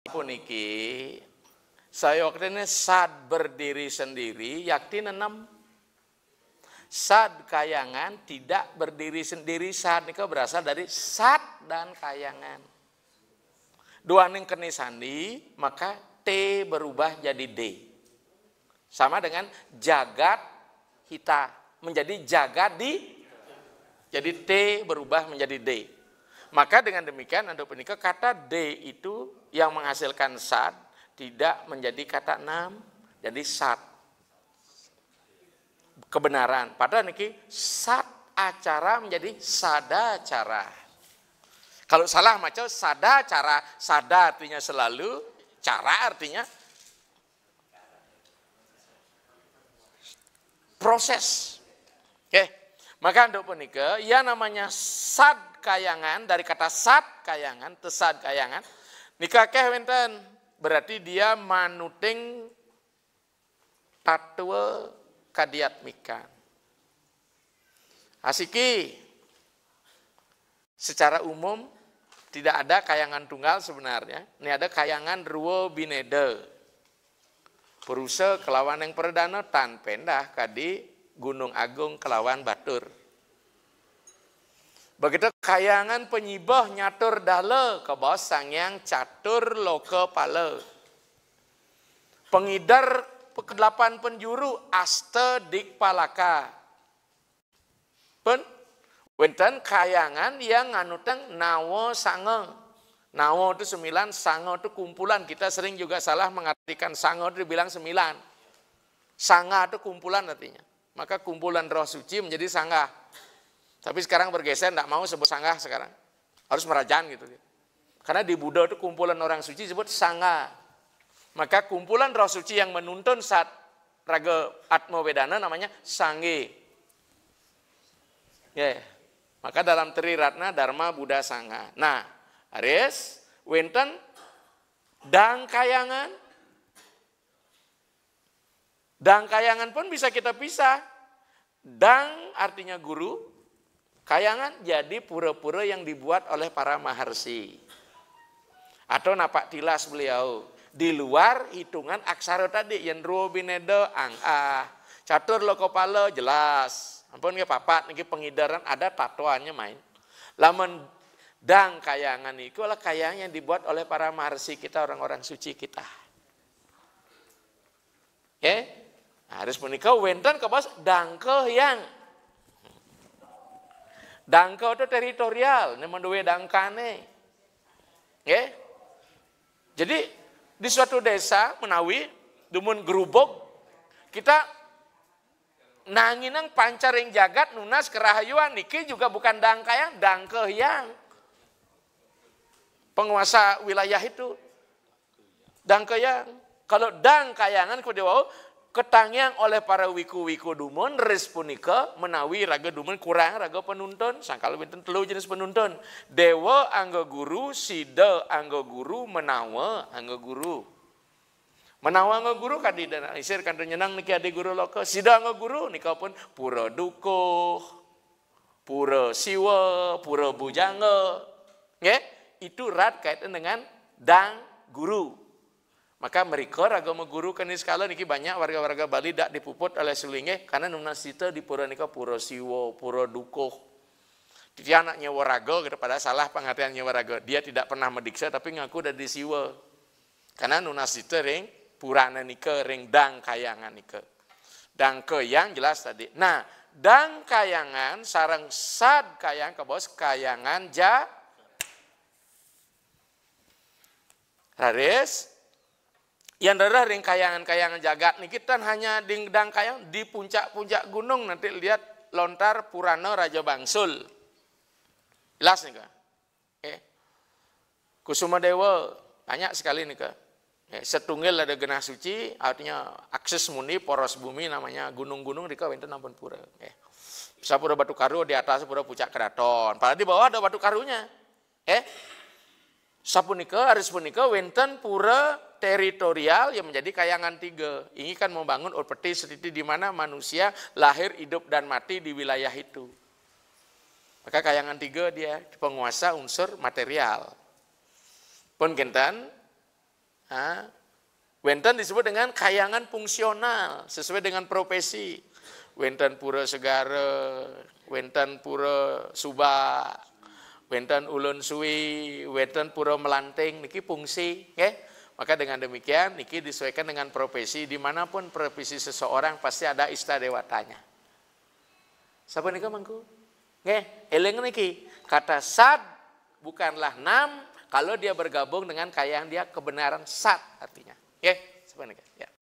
Puniki saya waktu ini sad berdiri sendiri yakti enam saat kayangan tidak berdiri sendiri saat ini berasal dari saat dan kayangan dua neng keni sandi maka T berubah jadi D sama dengan jagat kita menjadi jagat di jadi T berubah menjadi D maka dengan demikian untuk penikah kata D itu yang menghasilkan sat tidak menjadi kata enam, jadi sat. Kebenaran. Padahal niki sat acara menjadi sada cara. Kalau salah macam sada cara, sada artinya selalu, cara artinya proses. Oke. Maka untuk punika, ya namanya sad kayangan dari kata sad kayangan, tesad kayangan, Nikakeh wenten berarti dia manuting tatwa kadiat mikan. Asiki secara umum tidak ada kayangan tunggal sebenarnya. Ini ada kayangan ruwo binede. Peruse kelawan yang perdana tan pendah kadi Gunung Agung kelawan Batur. Begitu kayangan penyibah nyatur dale ke bos yang catur loke pale. Pengidar kedelapan penjuru aste dik palaka. Pen, wenten kayangan yang nganuteng nawo sange. Nawo itu sembilan, sange itu kumpulan. Kita sering juga salah mengartikan sange itu dibilang sembilan. Sanga itu kumpulan artinya. Maka kumpulan roh suci menjadi sanggah. Tapi sekarang bergeser, tidak mau sebut sanggah sekarang. Harus merajaan gitu. Karena di Buddha itu kumpulan orang suci disebut sangha. Maka kumpulan roh suci yang menuntun saat raga atmo wedana namanya sangi. Ya, yeah. maka dalam Tri Ratna Dharma Buddha Sangha. Nah, Aries, Winton, dang kayangan. Dang kayangan pun bisa kita pisah. Dang artinya guru, Kayangan jadi pura-pura yang dibuat oleh para maharsi. Atau napak tilas beliau. Di luar hitungan aksara tadi. Yang ruo binedo ang ah. Catur lo kopalo jelas. Ampun ke papat, ini pengidaran ada tatuannya main. Lamun dang kayangan itu adalah kayangan yang dibuat oleh para maharsi kita, orang-orang suci kita. Ya, okay? Nah, harus menikah wenten ke bos dangkel yang Dangka itu teritorial, dangka dangkane. ya. Jadi di suatu desa menawi dumun gerubuk kita nanginang pancaring jagat nunas kerahayuan niki juga bukan dangka dangke yang Penguasa wilayah itu yang Kalau dangkayangan kudu wau ketangyang oleh para wiku-wiku dumun res menawi raga dumun kurang raga penuntun sangkal binten telu jenis penuntun dewa angga guru sida angga guru menawa angga guru menawa angga guru kadi dan isir kan nyenang niki ade guru loka sida angga guru nika pun pura dukuh pura siwa pura bujangga nggih itu rat kaitan dengan dang guru maka mereka agama guru kan sekali niki banyak warga-warga Bali dak dipuput oleh selinge karena nuna sita di pura nika pura siwo, pura dukuh. jadi anaknya warago daripada gitu, salah pengertiannya warago Dia tidak pernah mediksa tapi ngaku dari siwo. Karena nuna sita ring purana nika ring dang kayangan nika. Dang ke yang jelas tadi. Nah, dang kayangan sarang sad kayang ke bos kayangan ja. Haris, yang darah ring kayangan-kayangan jagat nih kita hanya dingdang kayang di puncak-puncak gunung nanti lihat lontar Purana Raja Bangsul. Jelas nih kak. Eh. Kusuma Dewa banyak sekali nih kak. Eh, Setunggil ada genah suci, artinya akses muni poros bumi namanya gunung-gunung di kawin nampun pura. Eh. Bisa pura batu karu di atas pura puncak keraton. Padahal di bawah ada batu karunya. Eh. Sapunika, Arispunika, punika, wenten pura teritorial yang menjadi kayangan tiga. Ini kan membangun properti seperti di mana manusia lahir, hidup, dan mati di wilayah itu. Maka kayangan tiga dia penguasa unsur material. Pun kentan, ha, wenten disebut dengan kayangan fungsional sesuai dengan profesi. Wenten pura segara, wenten pura subak, wenten ulun suwi, wenten pura melanting, niki fungsi, Okay? Maka dengan demikian Niki disesuaikan dengan profesi dimanapun profesi seseorang pasti ada ista dewatanya. Siapa Niki mangku? Nih, eleng Niki. Kata sad bukanlah nam kalau dia bergabung dengan yang dia kebenaran sat artinya. Nggih, siapa Niki? Ya.